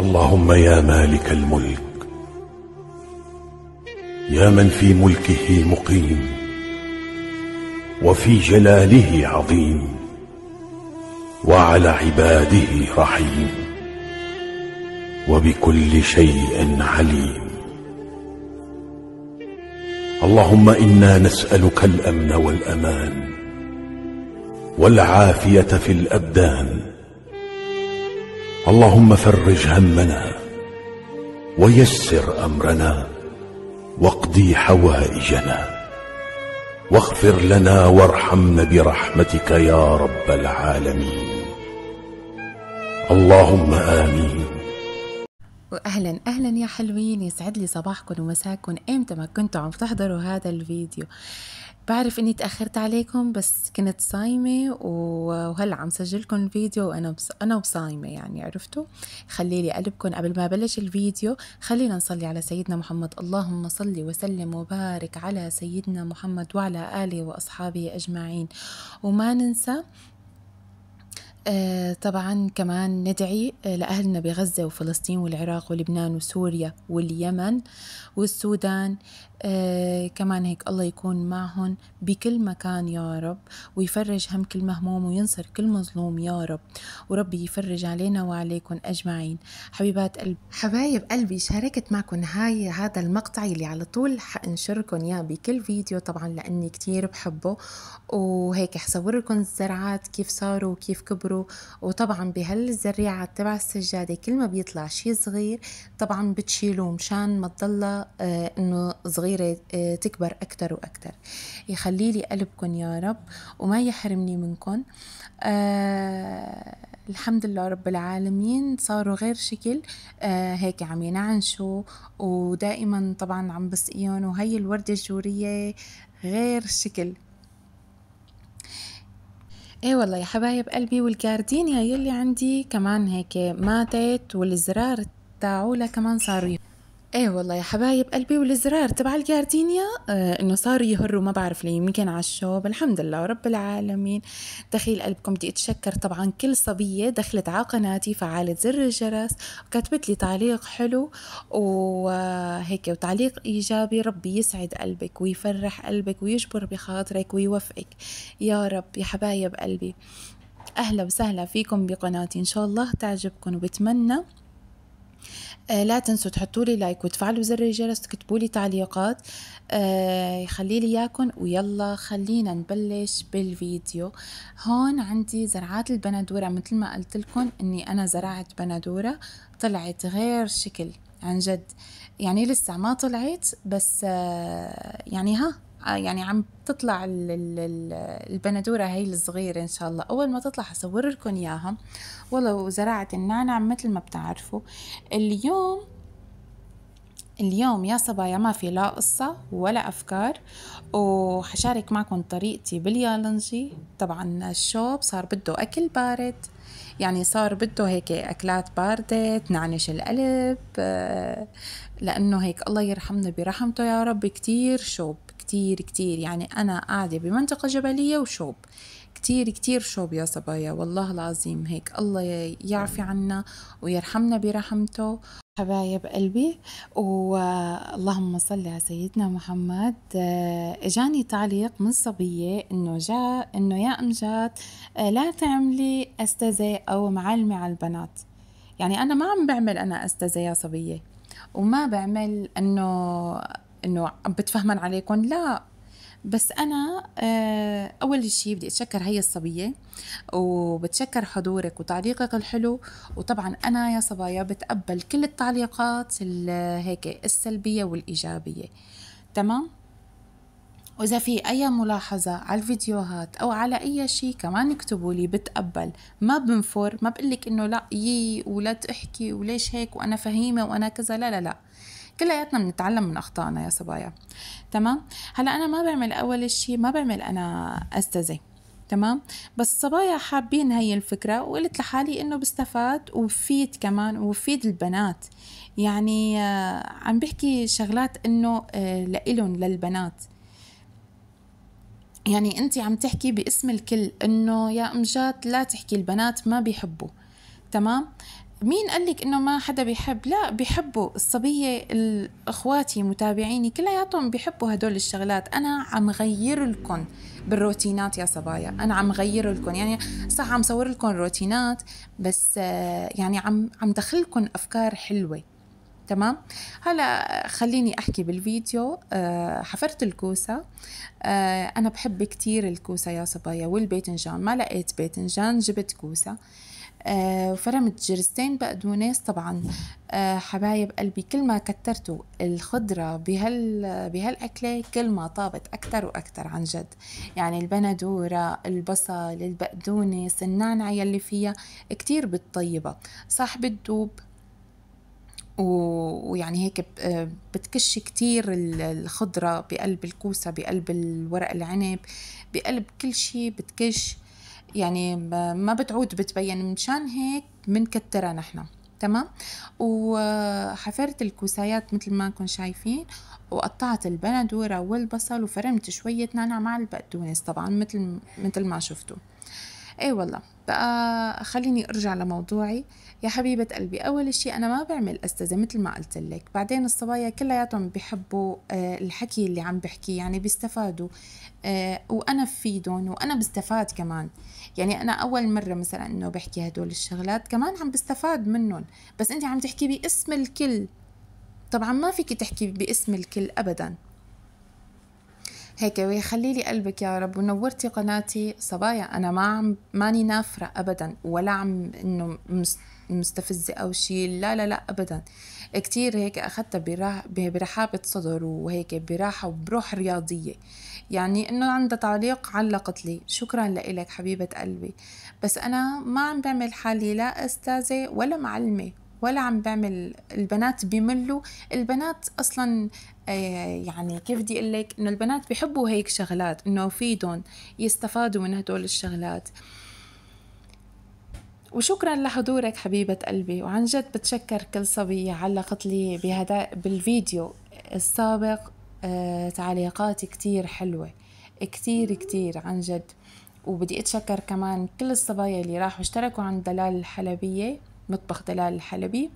اللهم يا مالك الملك يا من في ملكه مقيم وفي جلاله عظيم وعلى عباده رحيم وبكل شيء عليم اللهم إنا نسألك الأمن والأمان والعافية في الأبدان اللهم فرج همنا ويسر امرنا واقضي حوائجنا واغفر لنا وارحمنا برحمتك يا رب العالمين اللهم امين واهلا اهلا يا حلوين يسعد لي صباحكم ومساكم امتى ما كنتوا عم تحضروا هذا الفيديو بعرف اني تاخرت عليكم بس كنت صايمه وهلا عم سجلكم الفيديو وانا بص... انا وصايمه يعني عرفتوا خلي لي قلبكم قبل ما بلش الفيديو خلينا نصلي على سيدنا محمد اللهم صل وسلم وبارك على سيدنا محمد وعلى اله واصحابه اجمعين وما ننسى آه طبعا كمان ندعي لأهلنا بغزة وفلسطين والعراق ولبنان وسوريا واليمن والسودان آه كمان هيك الله يكون معهم بكل مكان يا رب ويفرج هم كل مهموم وينصر كل مظلوم يا رب وربي يفرج علينا وعليكم أجمعين حبيبات قلبي حبايب قلبي شاركت معكم هاي هذا المقطع اللي على طول حنشركم يا بكل فيديو طبعا لأني كتير بحبه وهيك حصور لكم الزرعات كيف صاروا وكيف كبروا وطبعا بهالزريعة تبع السجادة كل ما بيطلع شي صغير طبعا بتشيلوه مشان ما تضل آه انه صغير الصغيرة آه، تكبر أكتر وأكتر يخلي لي قلبكم يا رب وما يحرمني منكم آه الحمد لله رب العالمين صاروا غير شكل آه هيك عم ينعنشوا ودائما طبعا عم بسقيهم وهي الوردة الجورية غير شكل ايه والله يا حبايب قلبي والكاردينيا يلي عندي كمان هيك ماتت والزرار تاعولا كمان صاروا ايه والله يا حبايب قلبي والزرار تبع الجاردينيا آه انه صاروا يهروا ما بعرف ليه يمكن على الشوب الحمد لله رب العالمين دخيل قلبكم بدي اتشكر طبعا كل صبيه دخلت على قناتي فعالت زر الجرس وكتبت لي تعليق حلو وهيك وتعليق ايجابي ربي يسعد قلبك ويفرح قلبك ويجبر بخاطرك ويوفقك يا رب يا حبايب قلبي اهلا وسهلا فيكم بقناتي ان شاء الله تعجبكم وبتمنى آه لا تنسوا تحطوا لي لايك وتفعلوا زر الجرس وتكتبوا لي تعليقات آه يخلي لي اياكم ويلا خلينا نبلش بالفيديو هون عندي زرعات البندوره مثل ما قلت لكم اني انا زرعت بندوره طلعت غير شكل عن جد يعني لسه ما طلعت بس آه يعني ها آه، يعني عم تطلع البندوره هي الصغيره ان شاء الله اول ما تطلع هصور لكم اياها والله زراعه النعناع مثل ما بتعرفوا اليوم اليوم يا صبايا ما في لا قصة ولا أفكار وحشارك معكم طريقتي باليالنجي طبعا الشوب صار بده أكل بارد يعني صار بده هيك أكلات باردة تنعنش القلب آه، لأنه هيك الله يرحمنا برحمته يا رب كتير شوب كتير كتير يعني أنا قاعدة بمنطقة جبلية وشوب كتير كتير شوب يا صبايا والله العظيم هيك الله يعفي عنا ويرحمنا برحمته حبايب قلبي واللهم صل على سيدنا محمد آه، اجاني تعليق من صبيه انه جاء انه يا امجاد آه، لا تعملي استاذه او معلمه على البنات يعني انا ما عم بعمل انا استاذه يا صبيه وما بعمل انه انه بتفهمن عليكم لا بس انا آه، اول شيء بدي اتشكر هي الصبيه وبتشكر حضورك وتعليقك الحلو وطبعا انا يا صبايا بتقبل كل التعليقات هيك السلبيه والايجابيه تمام وإذا في أي ملاحظة على الفيديوهات أو على أي شيء كمان اكتبوا لي بتقبل ما بنفر ما بقلك إنه لا يي ولا تحكي وليش هيك وأنا فهيمة وأنا كذا لا لا لا كلياتنا بنتعلم من اخطائنا يا صبايا تمام هلا انا ما بعمل اول شيء ما بعمل انا استاذه تمام بس صبايا حابين هي الفكرة وقلت لحالي انه بستفاد وبفيد كمان وبفيد البنات يعني آه، عم بحكي شغلات انه آه، لإلهم للبنات يعني انت عم تحكي باسم الكل انه يا امجاد لا تحكي البنات ما بيحبوا تمام مين قال لك انه ما حدا بيحب لا بيحبوا الصبيه اخواتي متابعيني كلياتهم بيحبوا هدول الشغلات انا عم غير لكم بالروتينات يا صبايا انا عم غير لكم يعني صح عم صور لكم روتينات بس آه، يعني عم عم دخلكم افكار حلوه تمام هلا خليني احكي بالفيديو آه، حفرت الكوسه آه، انا بحب كتير الكوسه يا صبايا والباذنجان ما لقيت باذنجان جبت كوسه آه، وفرم الجرستين بقدونس طبعا آه، حبايب قلبي كل ما كترتوا الخضرة بهال بهالأكلة كل ما طابت أكتر وأكتر عن جد يعني البندورة البصل البقدونس النعنع يلي فيها كتير بتطيبها صح بتدوب ويعني هيك بتكش كتير الخضرة بقلب الكوسة بقلب الورق العنب بقلب كل شي بتكش يعني ما بتعود بتبين مشان هيك بنكترها نحن تمام وحفرت الكوسايات مثل ما كن شايفين وقطعت البندوره والبصل وفرمت شويه نعناع مع البقدونس طبعا مثل مثل ما شفتوا اي والله بقى خليني ارجع لموضوعي يا حبيبة قلبي أول شيء أنا ما بعمل أستاذة مثل ما قلت لك بعدين الصبايا كلياتهم بحبوا آه، الحكي اللي عم بحكيه يعني بيستفادوا آه، وأنا بفيدهم وأنا بستفاد كمان يعني أنا أول مرة مثلا إنه بحكي هدول الشغلات كمان عم بستفاد منهم بس أنت عم تحكي باسم الكل طبعا ما فيك تحكي باسم الكل أبداً هيك ويخلي لي قلبك يا رب ونورتي قناتي صبايا انا ما عم ماني نافره ابدا ولا عم انه مستفزه او شيء لا لا لا ابدا كتير هيك اخذتها براح برحابه صدر وهيك براحه وبروح رياضيه يعني انه عندها تعليق علقت لي شكرا لك حبيبه قلبي بس انا ما عم بعمل حالي لا استاذه ولا معلمه ولا عم بعمل البنات بملوا البنات اصلا آه، يعني كيف بدي اقول لك انه البنات بحبوا هيك شغلات انه يفيدهم يستفادوا من هدول الشغلات وشكرا لحضورك حبيبة قلبي وعن جد بتشكر كل صبية علقت لي بهذا بالفيديو السابق آه، تعليقات كتير حلوة كتير كتير عن جد وبدي اتشكر كمان كل الصبايا اللي راحوا اشتركوا عند دلال الحلبية مطبخ دلال الحلبي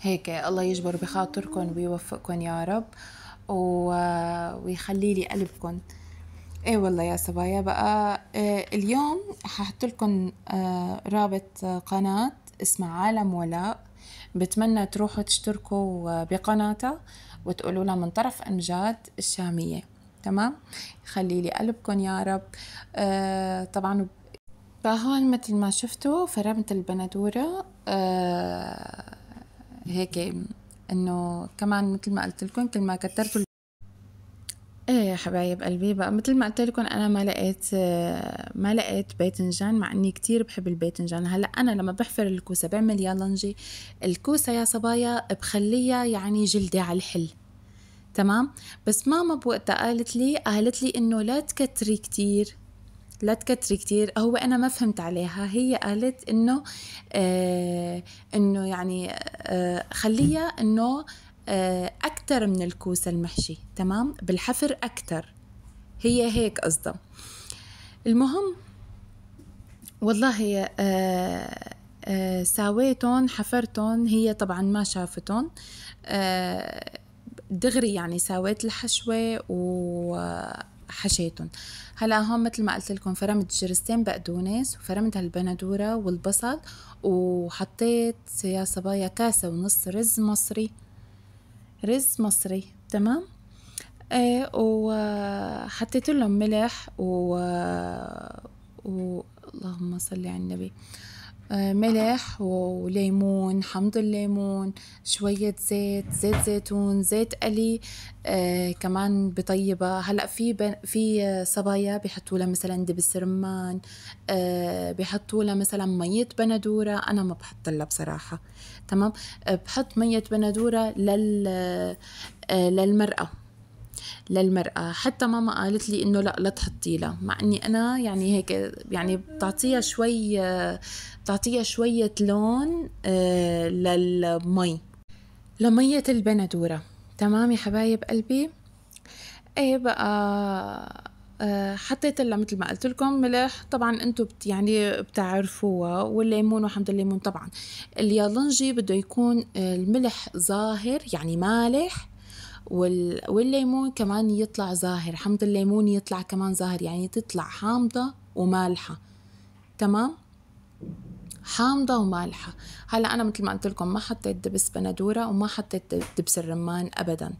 هيك الله يجبر بخاطركم ويوفقكم يا رب ويخلي لي قلبكم ايه والله يا صبايا بقى إيه اليوم ححط لكم آه رابط آه، قناة اسمها عالم ولاء بتمنى تروحوا تشتركوا آه، بقناتها وتقولوا لها من طرف امجاد الشاميه تمام خلي لي قلبكم يا رب آه طبعا فهون مثل ما شفتوا فرمت البندورة آه هيك انه كمان مثل ما قلت لكم كل ما كترتوا ايه يا حبايب قلبي بقى مثل ما قلت لكم انا ما لقيت آه، ما لقيت باذنجان مع اني كتير بحب الباذنجان هلا انا لما بحفر الكوسه بعمل يا لنجي الكوسه يا صبايا بخليها يعني جلدي على الحل تمام بس ماما بوقتها قالت لي قالت لي انه لا تكتري كتير لا تكتري كتير هو انا ما فهمت عليها هي قالت انه آه انه يعني آه خليها انه آه اكثر من الكوسه المحشي تمام بالحفر اكثر هي هيك قصدها المهم والله آه آه ساويتهم هي طبعا ما شافتون آه دغري يعني ساويت الحشوة و حشيتهم هلا هون مثل ما قلت لكم فرمت جرستين بقدونس وفرمت هالبندوره والبصل وحطيت يا صبايا كاسه ونص رز مصري رز مصري تمام ايه وحطيت لهم ملح و... و... اللهم صل على النبي آه، ملح وليمون حمض الليمون شوية زيت زيت زيتون زيت قلي آه، كمان بطيبة هلا في في آه، صبايا بحطوا لها مثلا دبس رمان آه بحطوا لها مثلا مية بندورة أنا ما بحط لها بصراحة تمام بحط مية بندورة لل للمرأة للمرأة حتى ماما قالت لي إنه لا لا تحطي لها مع إني أنا يعني هيك يعني بتعطيها شوي بتعطيها شوية لون آه، للمي لمية البندورة تمام يا حبايب قلبي ايه بقى آه، حطيت لها مثل ما قلت لكم ملح طبعا انتم بت يعني بتعرفوها والليمون وحمض الليمون طبعا اليالنجي بده يكون آه، الملح ظاهر يعني مالح وال... والليمون كمان يطلع زاهر حمض الليمون يطلع كمان زاهر يعني تطلع حامضة ومالحة تمام حامضة ومالحة هلا أنا مثل ما قلت لكم ما حطيت دبس بندورة وما حطيت دبس الرمان أبدا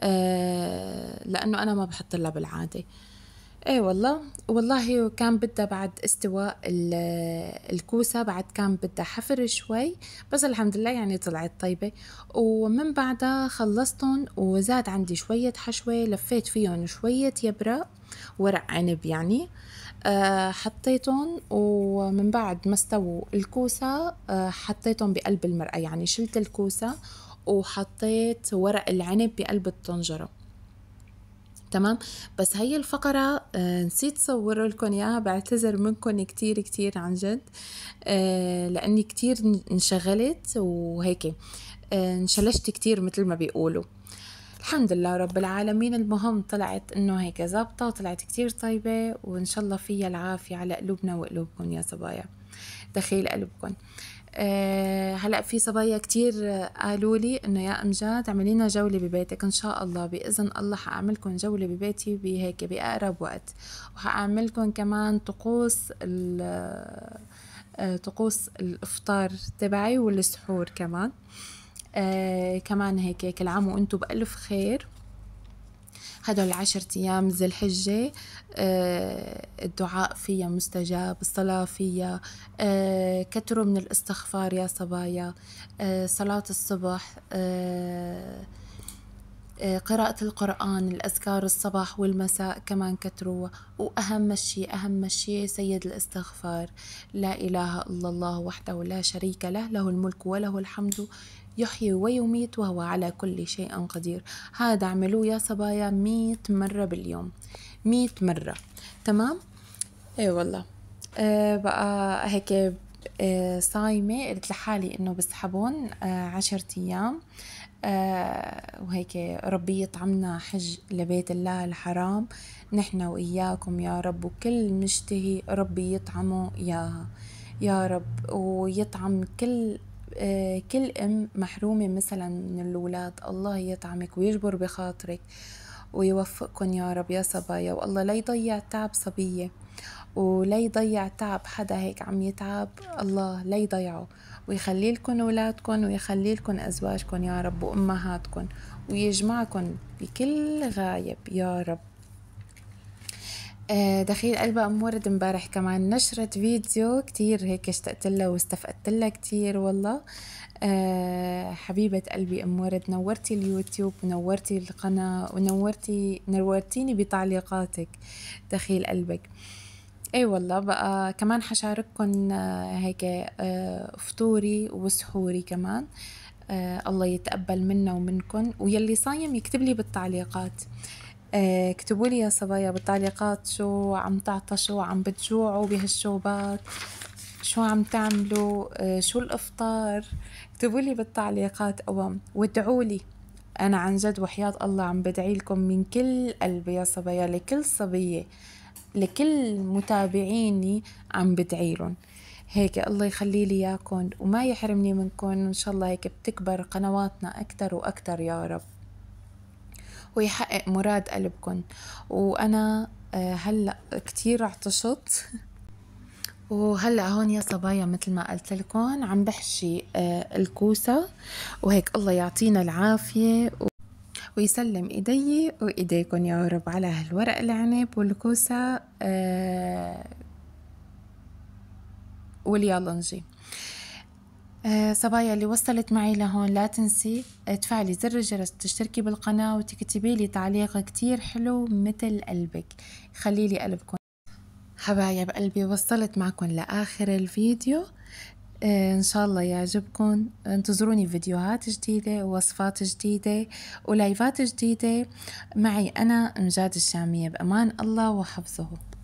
أه لأنه أنا ما بحط لها بالعادة أه اي والله والله كان بدها بعد استواء الكوسة بعد كان بدها حفر شوي بس الحمد لله يعني طلعت طيبة ومن بعدها خلصتهم وزاد عندي شوية حشوة لفيت فيهم شوية يبرق ورق عنب يعني آه، حطيتهم ومن بعد ما استووا الكوسة آه، حطيتهم بقلب المرأة يعني شلت الكوسة وحطيت ورق العنب بقلب الطنجرة تمام بس هي الفقرة آه، نسيت صور لكم إياها بعتذر منكم كتير كتير عن جد آه، لأني كتير انشغلت وهيك آه، انشلشت كتير مثل ما بيقولوا الحمد لله رب العالمين المهم طلعت انه هيك زابطة وطلعت كتير طيبة وان شاء الله فيها العافية على قلوبنا وقلوبكم يا صبايا دخيل قلوبكم آه، هلا في صبايا كتير قالوا لي انه يا امجاد اعملي لنا جوله ببيتك ان شاء الله باذن الله حاعملكم جوله ببيتي بهيك باقرب وقت وحاعملكم كمان طقوس آه، طقوس الافطار تبعي والسحور كمان آه، كمان هيك كل عام وانتم بالف خير هدول العشرة أيام ذي الحجة آه، الدعاء فيها مستجاب الصلاة فيها آه، كتروا من الاستغفار يا صبايا آه، صلاة الصبح آه، قراءة القرآن الأذكار الصباح والمساء كمان كتروها وأهم شيء أهم شيء سيد الاستغفار لا إله إلا الله وحده لا شريك له له الملك وله الحمد يحيي ويميت وهو على كل شيء قدير هذا اعملوه يا صبايا مية مرة باليوم مية مرة تمام؟ اي والله أه بقى هيك أه صايمة قلت لحالي انه بسحبهم أه عشرة ايام أه آه، وهيك ربي يطعمنا حج لبيت الله الحرام نحن وإياكم يا رب وكل مشتهي ربي يطعمه إياها يا رب ويطعم كل آه، كل أم محرومة مثلا من الأولاد الله يطعمك ويجبر بخاطرك ويوفقكم يا رب يا صبايا والله لا يضيع تعب صبية ولا يضيع تعب حدا هيك عم يتعب الله لا يضيعه ويخلي لكم أولادكم ويخلي لكم أزواجكم يا رب وأمهاتكم ويجمعكم بكل غايب يا رب آه، دخيل قلبها ورد امبارح كمان نشرت فيديو كتير هيك اشتقت لها واستفقت لها كتير والله أه حبيبة قلبي أم ورد نورتي اليوتيوب ونورتي القناة ونورتي نورتيني بتعليقاتك دخيل قلبك اي والله بقى كمان حشارككم آه، هيك آه، فطوري وسحوري كمان آه، الله يتقبل منا ومنكم ويلي صايم يكتب لي بالتعليقات اكتبوا لي يا صبايا بالتعليقات شو عم تعطشوا عم بتجوعوا بهالشوبات شو عم تعملوا شو الافطار اكتبوا لي بالتعليقات اوام وادعوا لي انا عن جد وحياة الله عم بدعي لكم من كل قلبي يا صبايا لكل صبيه لكل متابعيني عم بدعيلن هيك الله يخلي لي اياكم وما يحرمني منكم ان شاء الله هيك بتكبر قنواتنا اكثر واكثر يا رب ويحقق مراد قلبكم وانا آه، هلا كتير عطشت وهلا هون يا صبايا مثل ما قلت لكم عم بحشي آه، الكوسه وهيك الله يعطينا العافيه ويسلم إيدي وايديكم يا رب على هالورق العنب والكوسة آه واليالنجي آه، صبايا اللي وصلت معي لهون لا تنسي تفعلي زر الجرس تشتركي بالقناة وتكتبي لي تعليق كتير حلو مثل قلبك خليلي قلبكم حبايب قلبي وصلت معكم لآخر الفيديو إيه، إن شاء الله يعجبكم انتظروني فيديوهات جديدة ووصفات جديدة ولايفات جديدة معي أنا مجاد الشامية بأمان الله وحفظه